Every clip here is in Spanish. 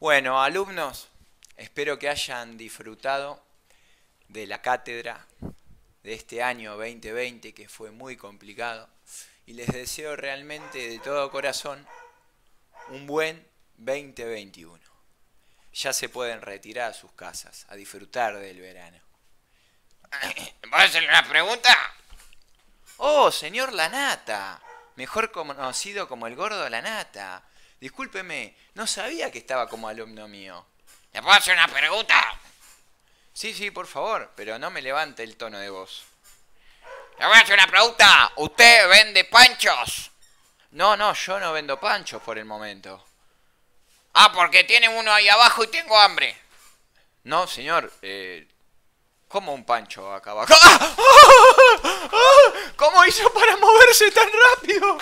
Bueno, alumnos, espero que hayan disfrutado de la cátedra de este año 2020 que fue muy complicado y les deseo realmente de todo corazón un buen 2021. Ya se pueden retirar a sus casas a disfrutar del verano. ¿Puedo hacerle una pregunta? Oh, señor Lanata, mejor conocido como el gordo la nata discúlpeme, no sabía que estaba como alumno mío. ¿Le puedo hacer una pregunta? Sí, sí, por favor, pero no me levante el tono de voz. Le voy hacer una pregunta. ¿Usted vende panchos? No, no, yo no vendo panchos por el momento. Ah, porque tiene uno ahí abajo y tengo hambre. No, señor, eh, ¿Cómo un pancho acá abajo. ¡Ah! ¡Ah! ¡Ah! ¿Cómo hizo para moverse tan rápido?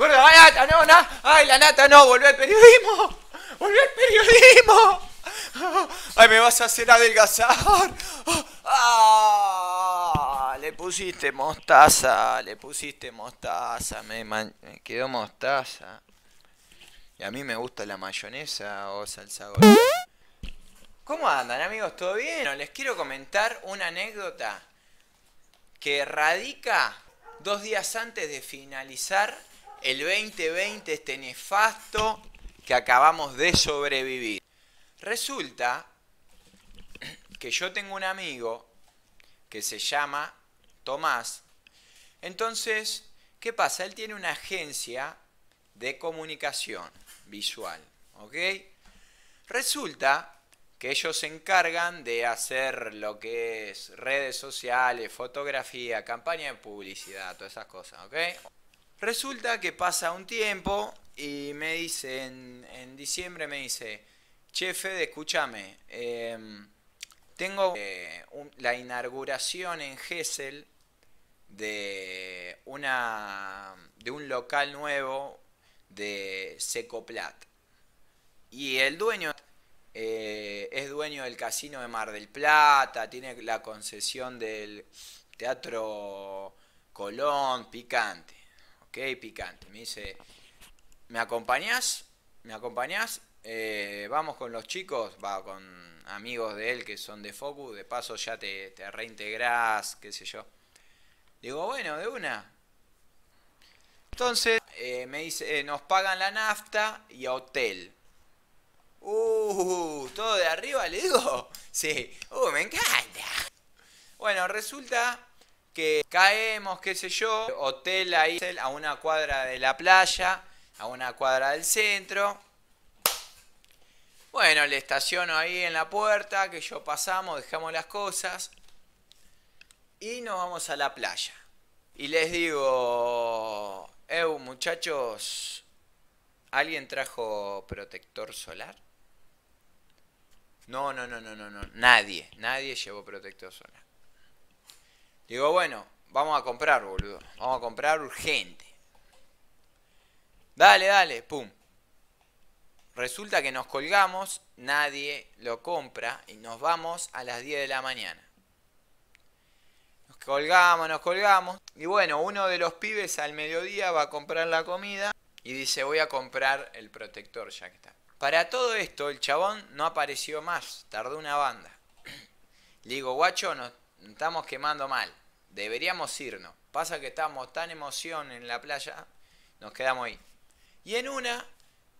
Gordo, ay, nata, no, ay, la nata, no, volvió al periodismo. Volvió al periodismo. Ay, me vas a hacer adelgazar. Ah, le pusiste mostaza, le pusiste mostaza, me, quedó mostaza. Y a mí me gusta la mayonesa o salsa ¿Cómo andan amigos? ¿Todo bien? les quiero comentar una anécdota que radica dos días antes de finalizar el 2020, este nefasto que acabamos de sobrevivir. Resulta que yo tengo un amigo que se llama Tomás. Entonces, ¿qué pasa? Él tiene una agencia de comunicación visual, ¿ok? Resulta que ellos se encargan de hacer lo que es redes sociales, fotografía, campaña de publicidad, todas esas cosas, ¿ok? Resulta que pasa un tiempo y me dice, en, diciembre me dice, jefe, escúchame, em, tengo eh, la inauguración en Gesell de, un local nuevo de Secoplat. Y el dueño eh, es dueño del casino de Mar del Plata, tiene la concesión del Teatro Colón, Picante ok, picante. Me dice, ¿me acompañás? ¿Me acompañás? Eh, vamos con los chicos, va con amigos de él que son de Focus, de paso ya te, te reintegrás, qué sé yo. Digo, bueno, de una. Entonces, eh, me dice, eh, nos pagan la nafta y hotel. Uh, todo de arriba, le digo. Sí, uh, me encanta. Bueno, resulta que caemos, qué sé yo, hotel ahí a una cuadra de la playa, a una cuadra del centro. Bueno, le estaciono ahí en la puerta, que yo pasamos, dejamos las cosas y nos vamos a la playa. Y les digo, eh muchachos, ¿alguien trajo protector solar? No, no, no, no, no, no, nadie, nadie llevó protector solar. Digo, bueno, vamos a comprar, boludo. Vamos a comprar urgente. Dale, dale, pum. Resulta que nos colgamos, nadie lo compra y nos vamos a las 10 de la mañana. Nos colgamos, nos colgamos. Y bueno, uno de los pibes al mediodía va a comprar la comida y dice voy a comprar el protector ya que está. Para todo esto el chabón no apareció más, tardó una banda. Le digo, guacho, nos estamos quemando mal deberíamos irnos. Pasa que estábamos tan emoción en la playa, nos quedamos ahí. Y en una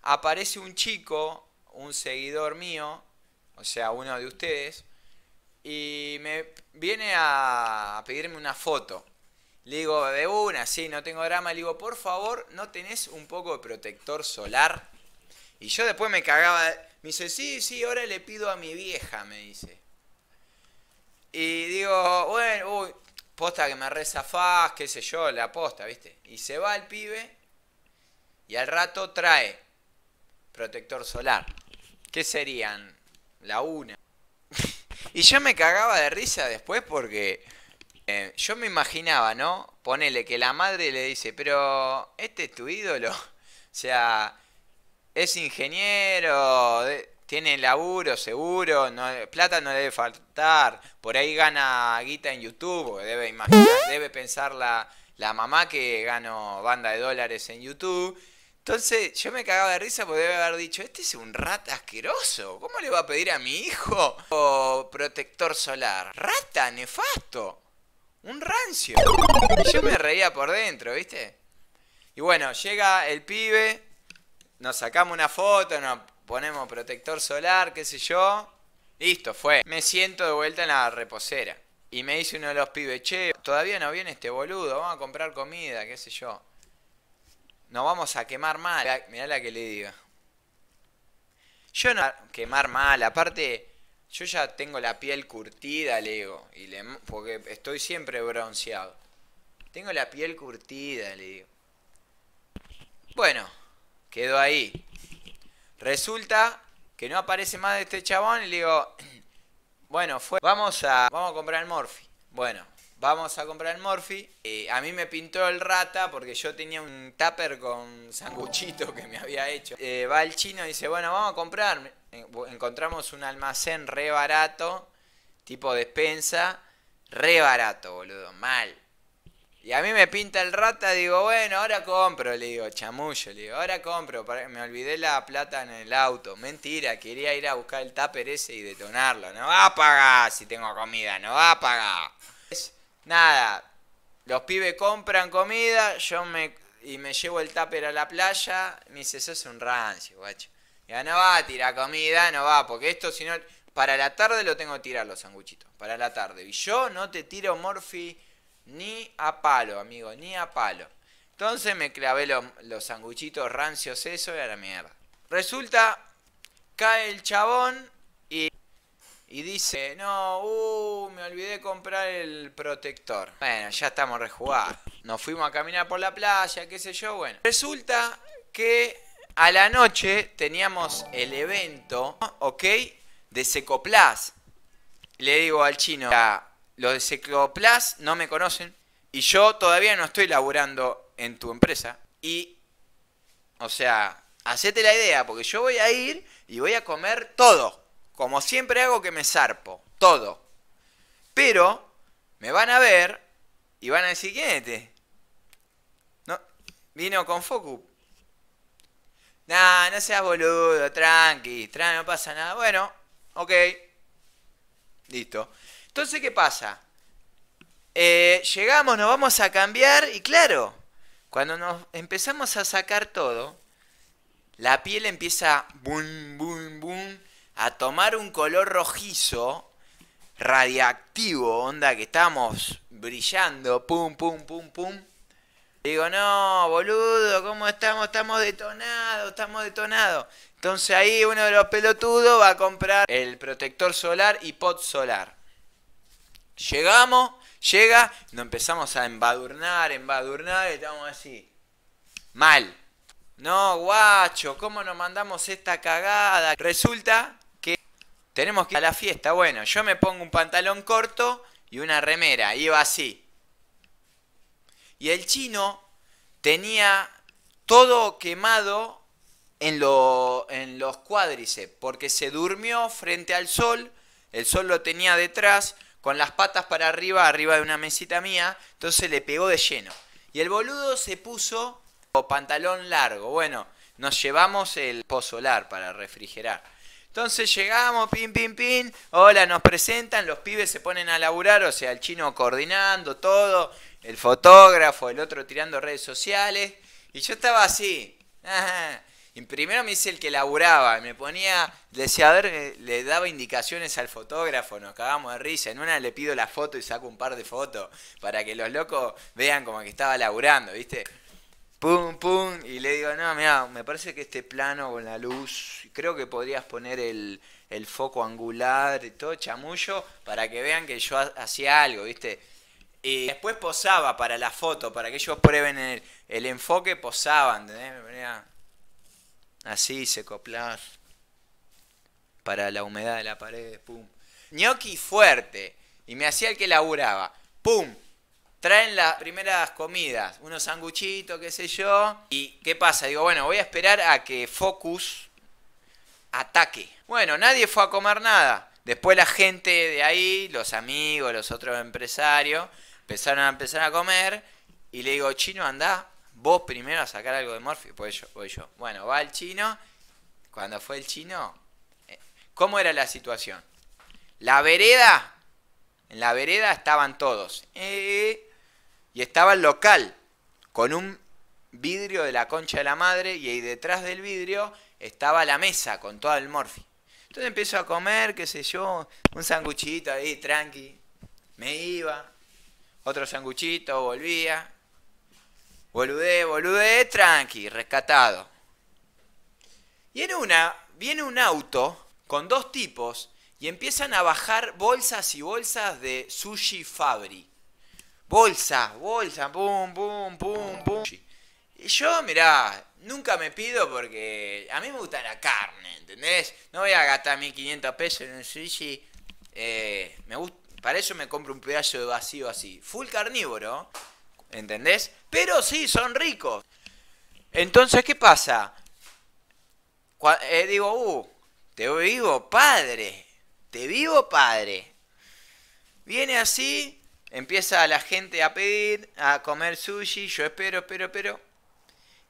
aparece un chico, un seguidor mío, o sea, uno de ustedes, y me viene a pedirme una foto. Le digo, de una, sí, no tengo drama. Le digo, por favor, ¿no tenés un poco de protector solar? Y yo después me cagaba. Me dice, sí, sí, ahora le pido a mi vieja, me dice. Y digo, bueno, uy, posta que me fa qué sé yo, la posta, ¿viste? Y se va el pibe y al rato trae protector solar. ¿Qué serían? La una. y yo me cagaba de risa después porque eh, yo me imaginaba, ¿no? Ponele que la madre le dice, pero este es tu ídolo. O sea, es ingeniero, tiene laburo seguro, no, plata no debe faltar, por ahí gana guita en YouTube, debe imaginar, debe pensar la, la mamá que ganó banda de dólares en YouTube. Entonces yo me cagaba de risa porque debe haber dicho, este es un rata asqueroso, ¿cómo le va a pedir a mi hijo protector solar? Rata, nefasto, un rancio. yo me reía por dentro, ¿viste? Y bueno, llega el pibe, nos sacamos una foto, nos ponemos protector solar, qué sé yo. Listo, fue. Me siento de vuelta en la reposera. Y me dice uno de los pibes, che, todavía no viene este boludo, vamos a comprar comida, qué sé yo. Nos vamos a quemar mal. Mirá, la que le digo. Yo no... Quemar mal, aparte... Yo ya tengo la piel curtida, le digo. Y le, porque estoy siempre bronceado. Tengo la piel curtida, le digo. Bueno, quedó ahí. Resulta que no aparece más de este chabón y le digo, bueno, fue, vamos a, vamos a comprar el Morphy. Bueno, vamos a comprar el Morphy. Eh, a mí me pintó el rata porque yo tenía un tupper con sanguchito que me había hecho. Eh, va el chino y dice, bueno, vamos a comprar. Eh, encontramos un almacén re barato, tipo despensa, re barato, boludo, mal. Y a mí me pinta el rata, digo, bueno, ahora compro, le digo, chamullo, le digo, ahora compro, me olvidé la plata en el auto. Mentira, quería ir a buscar el tupper ese y detonarlo. No va a pagar si tengo comida, no va a pagar. nada, los pibes compran comida, yo me y me llevo el tupper a la playa, me dice, eso es un rancio, guacho. Ya no va a tirar comida, no va, porque esto si no, para la tarde lo tengo que tirar los sanguchitos, para la tarde. Y yo no te tiro Morphy ni a palo, amigo, ni a palo. Entonces me clavé los, los sanguchitos rancios eso y a la mierda. Resulta, cae el chabón y, y dice, no, uh, me olvidé comprar el protector. Bueno, ya estamos rejugados. Nos fuimos a caminar por la playa, qué sé yo, bueno. Resulta que a la noche teníamos el evento, ¿ok? De Secoplas. Le digo al chino, los de Secoplas no me conocen. Y yo todavía no estoy laburando en tu empresa. Y, o sea, hacete la idea, porque yo voy a ir y voy a comer todo. Como siempre hago que me zarpo. Todo. Pero me van a ver y van a decir, ¿quién este? No, vino con Focu. Nah, no seas boludo, tranqui, tranqui, no pasa nada. Bueno, ok. Listo. Entonces, ¿qué pasa? Eh, llegamos, nos vamos a cambiar y claro, cuando nos empezamos a sacar todo, la piel empieza boom, boom, boom, a tomar un color rojizo, radiactivo, onda que estamos brillando, pum, pum, pum, pum. Digo, no, boludo, ¿cómo estamos? Estamos detonados, estamos detonados. Entonces ahí uno de los pelotudos va a comprar el protector solar y pot solar. Llegamos, llega, nos empezamos a embadurnar, embadurnar, y estamos así. Mal. No, guacho, ¿cómo nos mandamos esta cagada? Resulta que tenemos que ir a la fiesta. Bueno, yo me pongo un pantalón corto y una remera, iba así. Y el chino tenía todo quemado en, en los cuádriceps, porque se durmió frente al sol, el sol lo tenía detrás, con las patas para arriba, arriba de una mesita mía, entonces le pegó de lleno. Y el boludo se puso pantalón largo. Bueno, nos llevamos el pozolar para refrigerar. Entonces llegamos, pin, pin, pin. Hola, nos presentan, los pibes se ponen a laburar, o sea, el chino coordinando todo, el fotógrafo, el otro tirando redes sociales. Y yo estaba así. primero me hice el que laburaba me ponía, le decía, a ver, eh, le daba indicaciones al fotógrafo, nos cagamos de risa. En una le pido la foto y saco un par de fotos para que los locos vean como que estaba laburando, ¿viste? Pum, pum, y le digo, no, mira, me parece que este plano con la luz, creo que podrías poner el, foco angular y todo chamullo para que vean que yo hacía algo, ¿viste? Y después posaba para la foto, para que ellos prueben el, enfoque, posaban ¿entendés? Me ponía Así, se coplar Para la humedad de la pared, pum. Gnocchi fuerte. Y me hacía el que laburaba. Pum. Traen las primeras comidas, unos sanguchitos, qué sé yo. ¿Y qué pasa? Digo, bueno, voy a esperar a que Focus ataque. Bueno, nadie fue a comer nada. Después la gente de ahí, los amigos, los otros empresarios, empezaron a empezar a comer. Y le digo, chino, anda, vos primero a sacar algo de Morphy, pues yo, voy yo. Bueno, va el chino, cuando fue el chino, eh, ¿cómo era la situación? La vereda, en la vereda estaban todos, eh, y estaba el local, con un vidrio de la concha de la madre, y ahí detrás del vidrio estaba la mesa con todo el Morphy. Entonces empiezo a comer, qué sé yo, un sanguchito ahí, tranqui. Me iba, otro sanguchito, volvía, Bolude, bolude, tranqui, rescatado. Y en una, viene un auto con dos tipos y empiezan a bajar bolsas y bolsas de sushi Fabri. Bolsa, bolsa, boom, boom, boom, boom. Y yo, mirá, nunca me pido porque a mí me gusta la carne, ¿entendés? No voy a gastar 1500 pesos en un sushi. Eh, me para eso me compro un pedazo de vacío así. Full carnívoro. ¿Entendés? Pero sí, son ricos. Entonces, ¿qué pasa? Eh, digo, uh, te vivo padre. Te vivo padre. Viene así, empieza la gente a pedir, a comer sushi. Yo espero, espero, espero.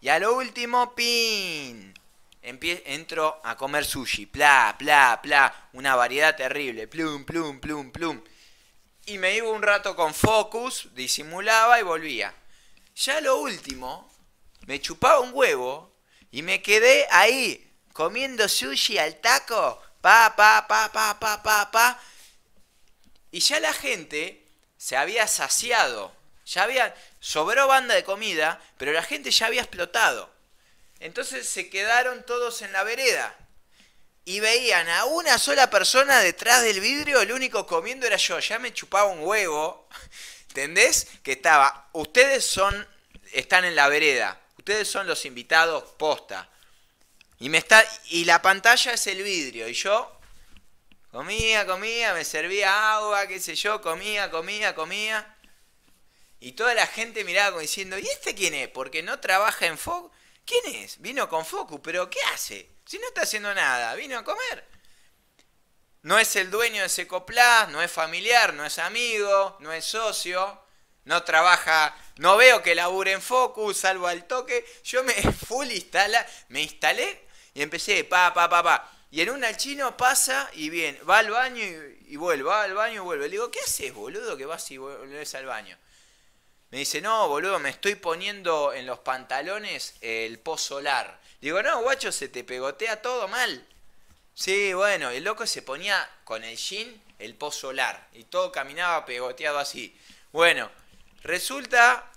Y a lo último, pin. entro a comer sushi. Pla, pla, pla. Una variedad terrible. Plum, plum, plum, plum y me iba un rato con focus, disimulaba y volvía. Ya lo último, me chupaba un huevo y me quedé ahí comiendo sushi al taco, pa, pa, pa, pa, pa, pa, pa. Y ya la gente se había saciado, ya había, sobró banda de comida, pero la gente ya había explotado. Entonces se quedaron todos en la vereda y veían a una sola persona detrás del vidrio, el único comiendo era yo, ya me chupaba un huevo, ¿entendés? Que estaba, ustedes son, están en la vereda, ustedes son los invitados posta. Y, me está, y la pantalla es el vidrio, y yo comía, comía, me servía agua, qué sé yo, comía, comía, comía. Y toda la gente miraba diciendo, ¿y este quién es? Porque no trabaja en Fog. ¿Quién es? Vino con Focus, pero ¿qué hace? Si no está haciendo nada, vino a comer. No es el dueño de Secoplas, no es familiar, no es amigo, no es socio, no trabaja, no veo que labure en Focus, salvo al toque. Yo me full instala, me instalé y empecé pa, pa, pa, pa. Y en un al chino pasa y bien, va al baño y, vuelve, va al baño y vuelve. Le digo, ¿qué haces, boludo, que vas y vuelves al baño? Me dice, no, boludo, me estoy poniendo en los pantalones el pozo solar. Digo, no, guacho, se te pegotea todo mal. Sí, bueno, el loco se ponía con el jean el pozo solar y todo caminaba pegoteado así. Bueno, resulta,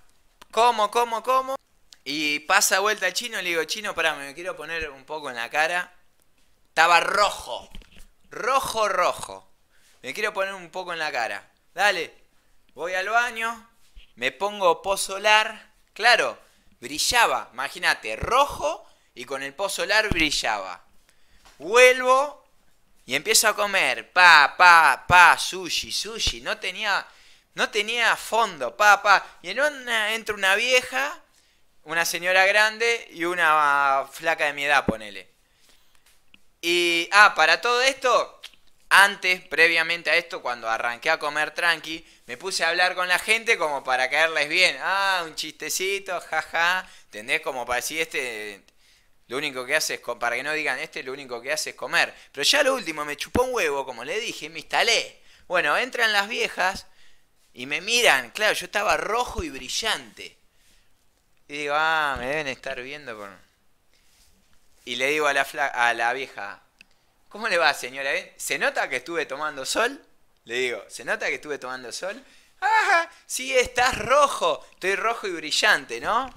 como, como, como. Y pasa vuelta al chino le digo, chino, pará, me quiero poner un poco en la cara. Estaba rojo, rojo, rojo. Me quiero poner un poco en la cara. Dale, voy al baño, me pongo posolar, claro, brillaba, imagínate, rojo y con el posolar brillaba. Vuelvo y empiezo a comer, pa, pa, pa, sushi, sushi, no tenía, no tenía fondo, pa, pa. Y en una entra una vieja, una señora grande y una flaca de mi edad, ponele. Y, ah, para todo esto, antes, previamente a esto, cuando arranqué a comer tranqui, me puse a hablar con la gente como para caerles bien. Ah, un chistecito, jaja. ¿Entendés? Como para decir, este, lo único que hace es, para que no digan, este lo único que hace es comer. Pero ya lo último, me chupó un huevo, como le dije, me instalé. Bueno, entran las viejas y me miran. Claro, yo estaba rojo y brillante. Y digo, ah, me deben estar viendo Y le digo a la, a la vieja, ¿Cómo le va, señora? ¿Eh? ¿Se nota que estuve tomando sol? Le digo, ¿se nota que estuve tomando sol? ¡Ajá! Sí, estás rojo. Estoy rojo y brillante, ¿no?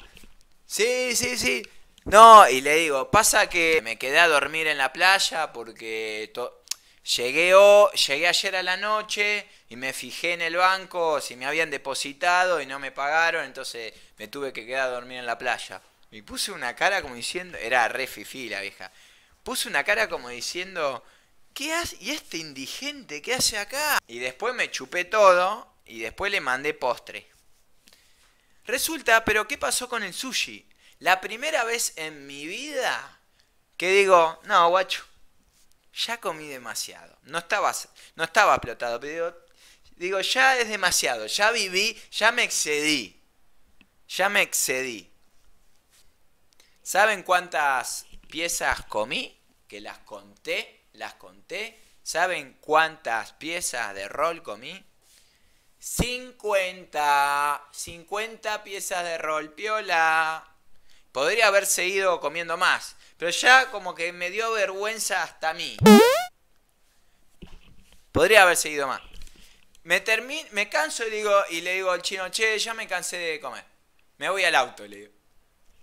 Sí, sí, sí. No, y le digo, pasa que me quedé a dormir en la playa porque llegué, llegué ayer a la noche y me fijé en el banco si me habían depositado y no me pagaron, entonces me tuve que quedar a dormir en la playa. Me puse una cara como diciendo, era re fifi la vieja puse una cara como diciendo, ¿qué hace? ¿Y este indigente qué hace acá? Y después me chupé todo y después le mandé postre. Resulta, pero ¿qué pasó con el sushi? La primera vez en mi vida que digo, no, guacho, ya comí demasiado. No estaba, no estaba explotado, pero digo, digo, ya es demasiado, ya viví, ya me excedí. Ya me excedí. ¿Saben cuántas piezas comí? que las conté, las conté. ¿Saben cuántas piezas de rol comí? 50, 50 piezas de rol, piola. Podría haber seguido comiendo más, pero ya como que me dio vergüenza hasta a mí. Podría haber seguido más. Me, me canso y, digo, y le digo al chino, che, ya me cansé de comer. Me voy al auto, le digo.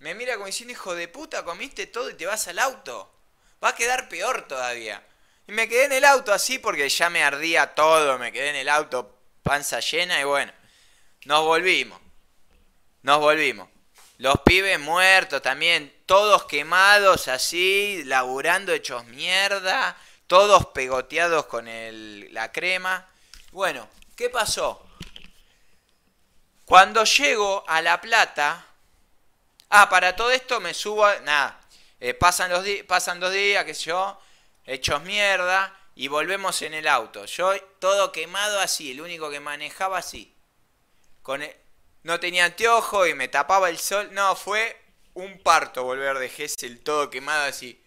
Me mira como diciendo, hijo de puta, comiste todo y te vas al auto va a quedar peor todavía. Y me quedé en el auto así porque ya me ardía todo, me quedé en el auto panza llena y bueno, nos volvimos. Nos volvimos. Los pibes muertos también, todos quemados así, laburando hechos mierda, todos pegoteados con el, la crema. Bueno, ¿qué pasó? Cuando llego a La Plata, ah, para todo esto me subo, a, nada, eh, pasan, los dos días, que yo, hechos mierda, y volvemos en el auto. Yo todo quemado así, el único que manejaba así. Con e-, no tenía anteojo y me tapaba el sol. No, fue un parto volver de Gessel todo quemado así.